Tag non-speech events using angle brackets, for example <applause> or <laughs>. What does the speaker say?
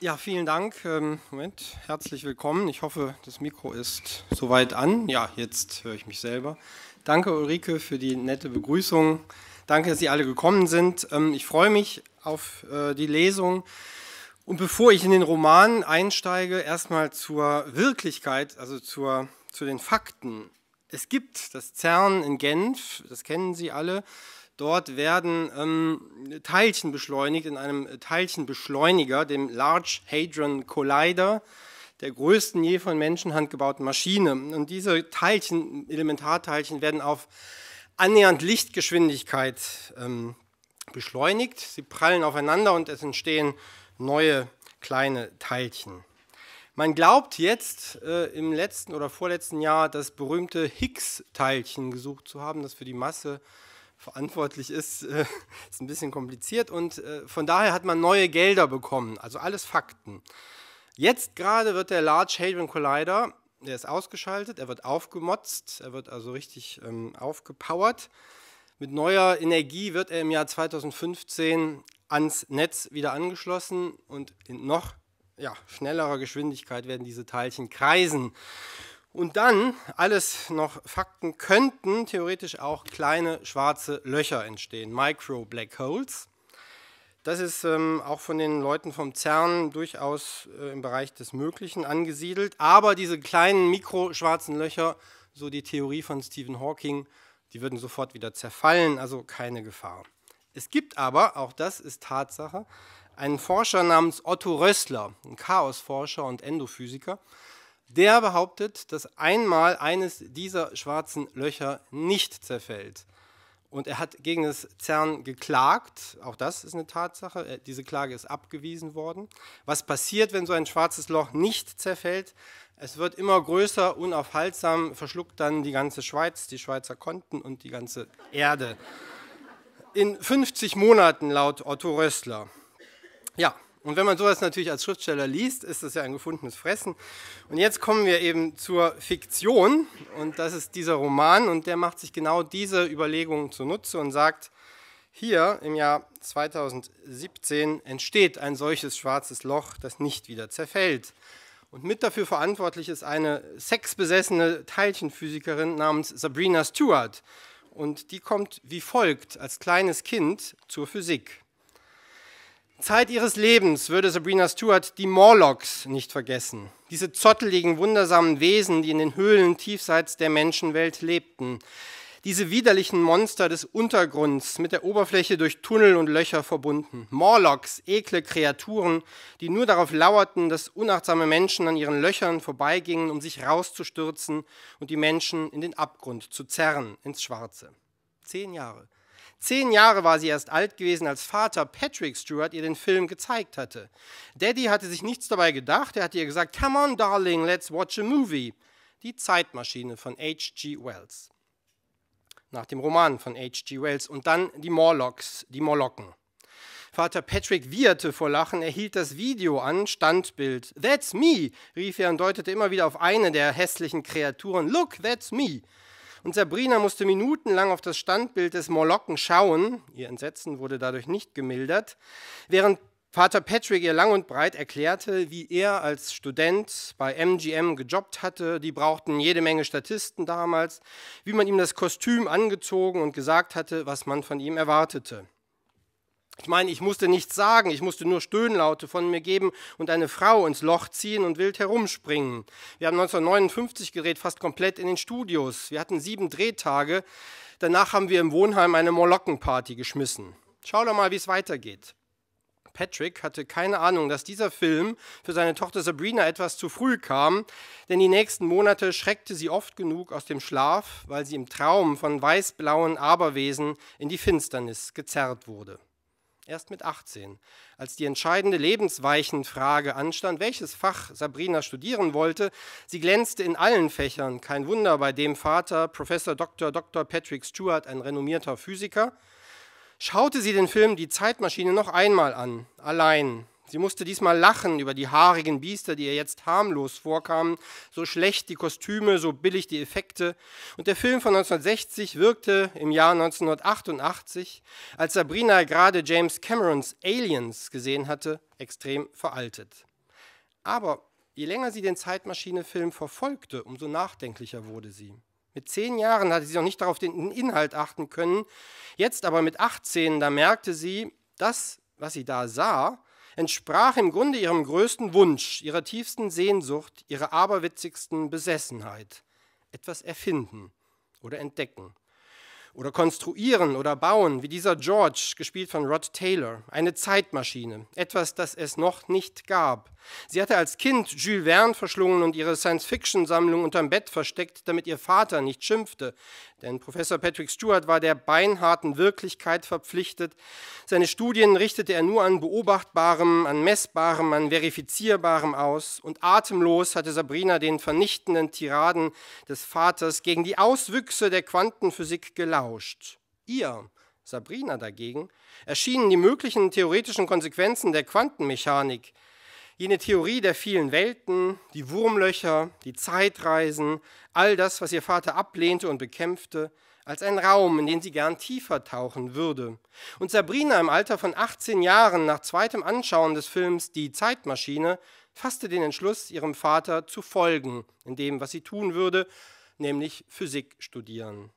Ja, vielen Dank. Ähm, Moment, herzlich willkommen. Ich hoffe, das Mikro ist soweit an. Ja, jetzt höre ich mich selber. Danke, Ulrike, für die nette Begrüßung. Danke, dass Sie alle gekommen sind. Ähm, ich freue mich auf äh, die Lesung. Und bevor ich in den Roman einsteige, erstmal zur Wirklichkeit, also zur, zu den Fakten. Es gibt das CERN in Genf, das kennen Sie alle. Dort werden ähm, Teilchen beschleunigt in einem äh, Teilchenbeschleuniger, dem Large Hadron Collider, der größten je von Menschenhand gebauten Maschine. Und diese Teilchen, Elementarteilchen, werden auf annähernd Lichtgeschwindigkeit ähm, beschleunigt. Sie prallen aufeinander und es entstehen neue kleine Teilchen. Man glaubt jetzt äh, im letzten oder vorletzten Jahr das berühmte Higgs-Teilchen gesucht zu haben, das für die Masse äh, verantwortlich ist, äh, <laughs> ist ein bisschen kompliziert und äh, von daher hat man neue Gelder bekommen, also alles Fakten. Jetzt gerade wird der Large Hadron Collider, der ist ausgeschaltet, er wird aufgemotzt, er wird also richtig ähm, aufgepowert. Mit neuer Energie wird er im Jahr 2015 ans Netz wieder angeschlossen und in noch ja, schnellerer Geschwindigkeit werden diese Teilchen kreisen. Und dann, alles noch Fakten, könnten theoretisch auch kleine schwarze Löcher entstehen, Micro Black Holes. Das ist ähm, auch von den Leuten vom CERN durchaus äh, im Bereich des Möglichen angesiedelt. Aber diese kleinen mikroschwarzen Löcher, so die Theorie von Stephen Hawking, die würden sofort wieder zerfallen, also keine Gefahr. Es gibt aber, auch das ist Tatsache, einen Forscher namens Otto Rössler, ein Chaosforscher und Endophysiker, der behauptet, dass einmal eines dieser schwarzen Löcher nicht zerfällt. Und er hat gegen das CERN geklagt, auch das ist eine Tatsache, diese Klage ist abgewiesen worden. Was passiert, wenn so ein schwarzes Loch nicht zerfällt? Es wird immer größer, unaufhaltsam, verschluckt dann die ganze Schweiz, die Schweizer Konten und die ganze Erde. In 50 Monaten laut Otto Rössler. Ja, und wenn man sowas natürlich als Schriftsteller liest, ist das ja ein gefundenes Fressen. Und jetzt kommen wir eben zur Fiktion und das ist dieser Roman und der macht sich genau diese Überlegungen zunutze und sagt, hier im Jahr 2017 entsteht ein solches schwarzes Loch, das nicht wieder zerfällt. Und mit dafür verantwortlich ist eine sexbesessene Teilchenphysikerin namens Sabrina Stewart. Und die kommt wie folgt als kleines Kind zur Physik. Zeit ihres Lebens würde Sabrina Stewart die Morlocks nicht vergessen. Diese zotteligen, wundersamen Wesen, die in den Höhlen tiefseits der Menschenwelt lebten. Diese widerlichen Monster des Untergrunds, mit der Oberfläche durch Tunnel und Löcher verbunden. Morlocks, ekle Kreaturen, die nur darauf lauerten, dass unachtsame Menschen an ihren Löchern vorbeigingen, um sich rauszustürzen und die Menschen in den Abgrund zu zerren, ins Schwarze. Zehn Jahre. Zehn Jahre war sie erst alt gewesen, als Vater Patrick Stewart ihr den Film gezeigt hatte. Daddy hatte sich nichts dabei gedacht, er hatte ihr gesagt, Come on, darling, let's watch a movie. Die Zeitmaschine von H.G. Wells. Nach dem Roman von H.G. Wells. Und dann die Morlocks, die Morlocken. Vater Patrick wieherte vor Lachen, er hielt das Video an, Standbild. That's me, rief er und deutete immer wieder auf eine der hässlichen Kreaturen. Look, that's me. Und Sabrina musste minutenlang auf das Standbild des Molokken schauen. Ihr Entsetzen wurde dadurch nicht gemildert, während Vater Patrick ihr lang und breit erklärte, wie er als Student bei MGM gejobbt hatte. Die brauchten jede Menge Statisten damals, wie man ihm das Kostüm angezogen und gesagt hatte, was man von ihm erwartete. Ich meine, ich musste nichts sagen, ich musste nur Stöhnlaute von mir geben und eine Frau ins Loch ziehen und wild herumspringen. Wir haben 1959 gedreht, fast komplett in den Studios. Wir hatten sieben Drehtage. Danach haben wir im Wohnheim eine Molockenparty geschmissen. Schau doch mal, wie es weitergeht. Patrick hatte keine Ahnung, dass dieser Film für seine Tochter Sabrina etwas zu früh kam, denn die nächsten Monate schreckte sie oft genug aus dem Schlaf, weil sie im Traum von weißblauen Aberwesen in die Finsternis gezerrt wurde erst mit 18, als die entscheidende Lebensweichenfrage anstand, welches Fach Sabrina studieren wollte. Sie glänzte in allen Fächern, kein Wunder bei dem Vater, Professor Dr. Dr. Patrick Stewart, ein renommierter Physiker. Schaute sie den Film Die Zeitmaschine noch einmal an, allein, Sie musste diesmal lachen über die haarigen Biester, die ihr jetzt harmlos vorkamen. So schlecht die Kostüme, so billig die Effekte. Und der Film von 1960 wirkte im Jahr 1988, als Sabrina gerade James Camerons Aliens gesehen hatte, extrem veraltet. Aber je länger sie den Zeitmaschine-Film verfolgte, umso nachdenklicher wurde sie. Mit zehn Jahren hatte sie noch nicht darauf den Inhalt achten können. Jetzt aber mit 18, da merkte sie, das, was sie da sah, entsprach im Grunde ihrem größten Wunsch, ihrer tiefsten Sehnsucht, ihrer aberwitzigsten Besessenheit. Etwas erfinden oder entdecken oder konstruieren oder bauen, wie dieser George, gespielt von Rod Taylor, eine Zeitmaschine, etwas, das es noch nicht gab. Sie hatte als Kind Jules Verne verschlungen und ihre Science-Fiction-Sammlung unterm Bett versteckt, damit ihr Vater nicht schimpfte, denn Professor Patrick Stewart war der beinharten Wirklichkeit verpflichtet. Seine Studien richtete er nur an Beobachtbarem, an Messbarem, an Verifizierbarem aus und atemlos hatte Sabrina den vernichtenden Tiraden des Vaters gegen die Auswüchse der Quantenphysik gelaufen gelauscht. Ihr, Sabrina dagegen, erschienen die möglichen theoretischen Konsequenzen der Quantenmechanik, jene Theorie der vielen Welten, die Wurmlöcher, die Zeitreisen, all das, was ihr Vater ablehnte und bekämpfte, als ein Raum, in den sie gern tiefer tauchen würde. Und Sabrina im Alter von 18 Jahren nach zweitem Anschauen des Films Die Zeitmaschine fasste den Entschluss, ihrem Vater zu folgen in dem, was sie tun würde, nämlich Physik studieren.